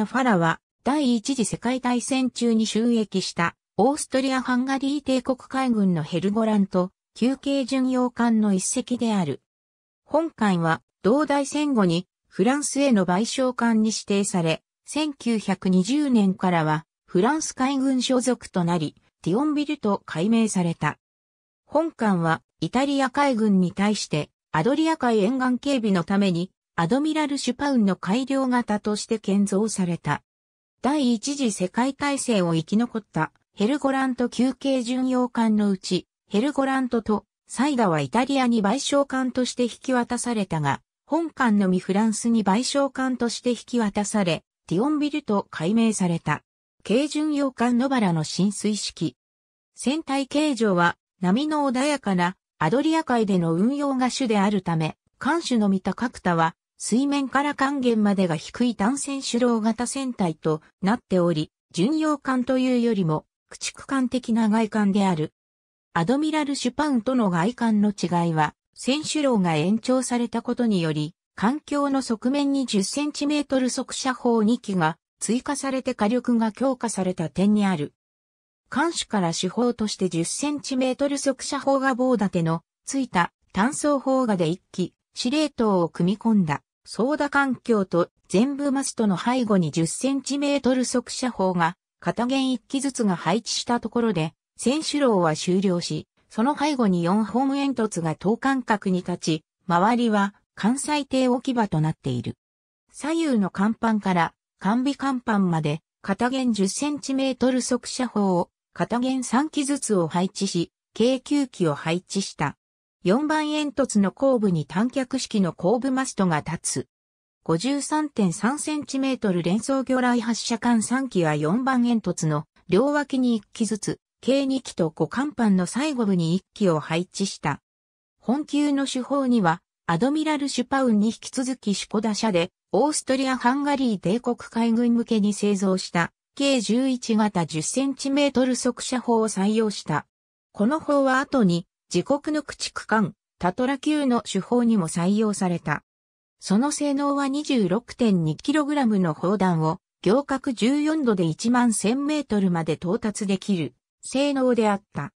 のファラは、第一次世界大戦中に収益したオーストリア・ハンガリー帝国海軍のヘルゴラント、休憩巡洋艦の一隻である。本艦は、同大戦後にフランスへの賠償艦に指定され、1920年からはフランス海軍所属となり、ティオンビルと改名された。本艦はイタリア海軍に対してアドリア海沿岸警備のためにアドミラル・シュパウンの改良型として建造された。第一次世界大戦を生き残ったヘルゴラント級憩巡洋艦のうち、ヘルゴラントとサイダはイタリアに賠償艦として引き渡されたが、本艦のみフランスに賠償艦として引き渡され、ティオンビルと改名された。軽巡洋艦野原の浸水式。船体形状は波の穏やかなアドリア海での運用が主であるため、艦首の見た角田は水面から還元までが低い単線主導型船体となっており、巡洋艦というよりも駆逐艦的な外観である。アドミラル・シュパウンとの外観の違いは、船主導が延長されたことにより、環境の側面に 10cm 速射砲2機が追加されて火力が強化された点にある。艦首から手法として 10cm 速射砲が棒立てのついた単装砲がで1機、司令塔を組み込んだソーダ環境と全部マストの背後に10センチメートル速射砲が片弦1機ずつが配置したところで、選手楼は終了し、その背後に4ム煙突が等間隔に立ち、周りは関西艇置き場となっている。左右の甲板から完備甲板まで片弦10センチメートル速射砲を片弦3機ずつを配置し、軽9機を配置した。4番煙突の後部に短脚式の後部マストが立つ。53.3cm 連装魚雷発射管3機は4番煙突の両脇に1機ずつ、計2機と5甲板の最後部に1機を配置した。本級の手法には、アドミラル・シュパウンに引き続きシュコダ社で、オーストリア・ハンガリー帝国海軍向けに製造した、計11型 10cm 速射砲を採用した。この砲は後に自国の駆逐艦、タトラ級の手法にも採用された。その性能は 26.2kg の砲弾を行角14度で1万1000メートルまで到達できる性能であった。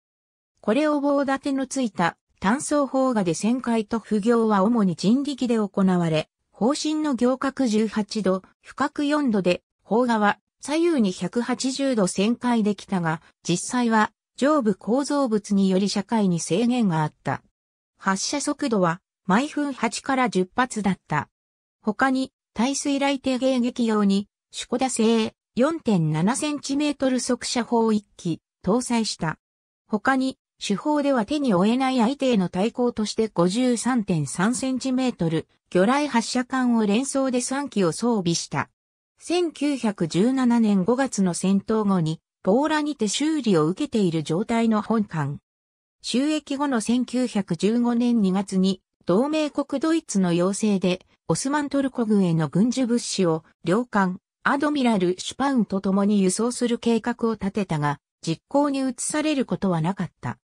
これを棒立てのついた単装砲画で旋回と不行は主に人力で行われ、砲身の行角18度、深角4度で、砲画は左右に180度旋回できたが、実際は上部構造物により社会に制限があった。発射速度は毎分8から10発だった。他に、耐水雷艇迎撃用に、シュコダ製 4.7cm 速射砲1機搭載した。他に、手法では手に負えない相手への対抗として 53.3cm 魚雷発射管を連装で3機を装備した。1917年5月の戦闘後にポーラにて修理を受けている状態の本館。収益後の1915年2月に、同盟国ドイツの要請で、オスマントルコ軍への軍需物資を、領艦、アドミラル・シュパウンと共に輸送する計画を立てたが、実行に移されることはなかった。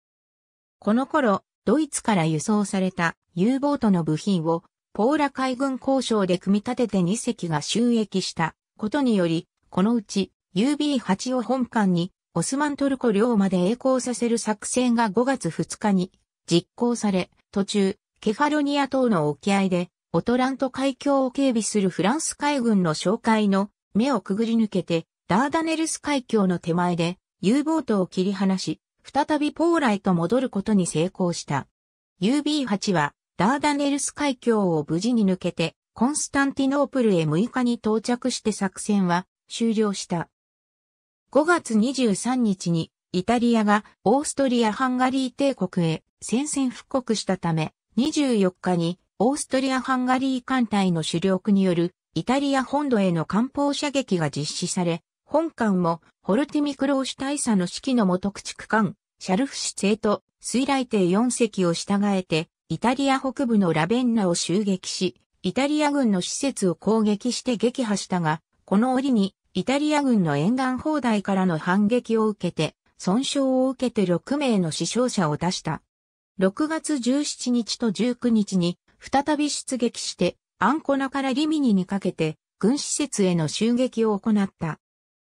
この頃、ドイツから輸送された U ボートの部品を、ポーラ海軍交渉で組み立てて2隻が収益したことにより、このうち UB8 を本館にオスマントルコ領まで栄光させる作戦が5月2日に実行され、途中、ケファロニア島の沖合で、オトラント海峡を警備するフランス海軍の哨戒の目をくぐり抜けて、ダーダネルス海峡の手前で U ボートを切り離し、再びポーラへと戻ることに成功した。UB8 はダーダネルス海峡を無事に抜けて、コンスタンティノープルへ6日に到着して作戦は終了した。5月23日にイタリアがオーストリア・ハンガリー帝国へ宣戦布告したため、24日にオーストリア・ハンガリー艦隊の主力によるイタリア本土への艦砲射撃が実施され、本艦もホルティミクローシュ大佐の指揮の元駆逐艦、シャルフシ製と水雷艇4隻を従えて、イタリア北部のラベンナを襲撃し、イタリア軍の施設を攻撃して撃破したが、この折にイタリア軍の沿岸砲台からの反撃を受けて、損傷を受けて6名の死傷者を出した。6月17日と19日に再び出撃して、アンコナからリミニにかけて軍施設への襲撃を行った。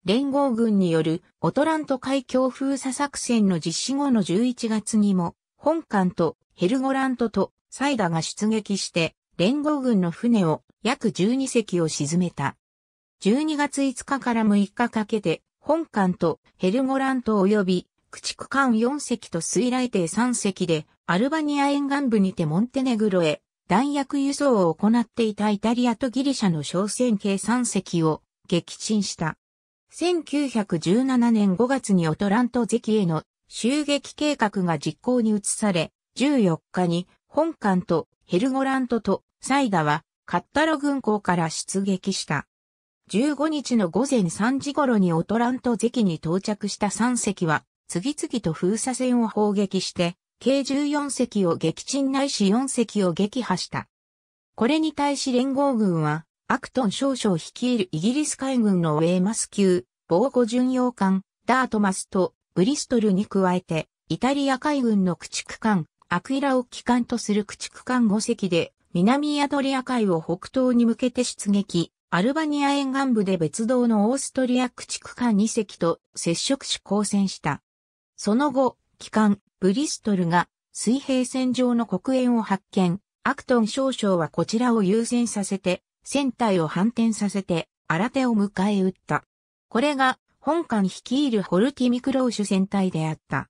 連合軍によるオトラント海峡封鎖作戦の実施後の11月にも、本艦とヘルゴラントとサイダが出撃して、連合軍の船を約12隻を沈めた。12月5日から6日かけて、本館とヘルゴラント及び、駆逐艦4隻と水雷艇3隻で、アルバニア沿岸部にてモンテネグロへ、弾薬輸送を行っていたイタリアとギリシャの商船計3隻を撃沈した。1917年5月にオトラント関への襲撃計画が実行に移され、14日に本艦とヘルゴラントとサイダはカッタロ軍港から出撃した。15日の午前3時頃にオトラント堰に到着した3隻は、次々と封鎖線を砲撃して、計14隻を撃沈ないし4隻を撃破した。これに対し連合軍は、アクトン少将率いるイギリス海軍のウェーマス級、防護巡洋艦、ダートマスとブリストルに加えて、イタリア海軍の駆逐艦、アクイラを機関とする駆逐艦5隻で、南アドリア海を北東に向けて出撃、アルバニア沿岸部で別動のオーストリア駆逐艦2隻と接触し交戦した。その後、機関、ブリストルが水平線上の黒煙を発見、アクトン少将はこちらを優先させて、船体を反転させて、新手を迎え撃った。これが、本艦率いるホルティミクローシュ船体であった。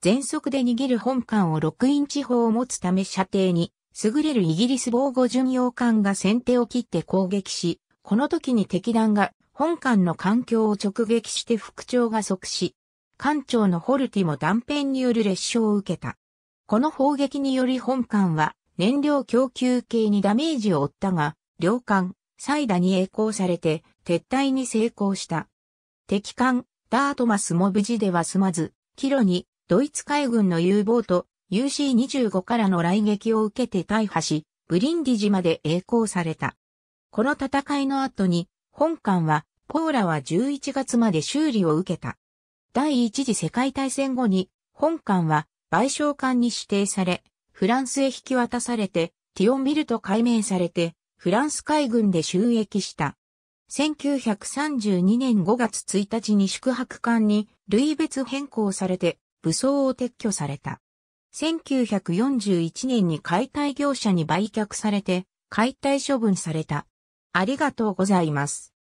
全速で握る本艦を6インチ砲を持つため射程に、優れるイギリス防護巡洋艦が先手を切って攻撃し、この時に敵弾が本艦の環境を直撃して副長が即死。艦長のホルティも断片による列傷を受けた。この砲撃により本艦は燃料供給系にダメージを負ったが、両艦、サイダに栄光されて撤退に成功した。敵艦、ダートマスも無事では済まず、帰路にドイツ海軍の U ボート UC-25 からの来撃を受けて大破し、ブリンディジまで栄光された。この戦いの後に、本艦は、ポーラは11月まで修理を受けた。第一次世界大戦後に、本艦は賠償艦に指定され、フランスへ引き渡されて、ティオンビルと改名されて、フランス海軍で収益した。1932年5月1日に宿泊艦に類別変更されて武装を撤去された。1941年に解体業者に売却されて解体処分された。ありがとうございます。